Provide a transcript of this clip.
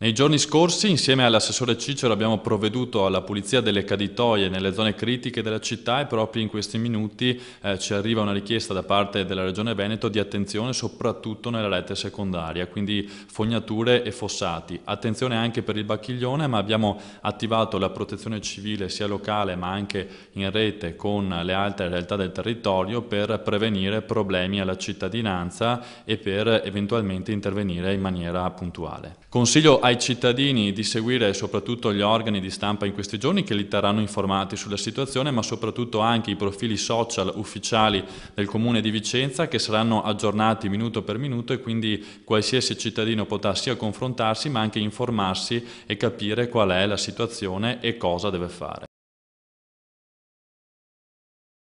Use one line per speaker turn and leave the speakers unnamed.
Nei giorni scorsi, insieme all'assessore Cicero, abbiamo provveduto alla pulizia delle caditoie nelle zone critiche della città e proprio in questi minuti eh, ci arriva una richiesta da parte della Regione Veneto di attenzione soprattutto nella rete secondaria, quindi fognature e fossati. Attenzione anche per il bacchiglione, ma abbiamo attivato la protezione civile sia locale ma anche in rete con le altre realtà del territorio per prevenire problemi alla cittadinanza e per eventualmente intervenire in maniera puntuale. Consiglio ai cittadini di seguire soprattutto gli organi di stampa in questi giorni che li terranno informati sulla situazione, ma soprattutto anche i profili social ufficiali del Comune di Vicenza che saranno aggiornati minuto per minuto e quindi qualsiasi cittadino potrà sia confrontarsi ma anche informarsi e capire qual è la situazione e cosa deve fare.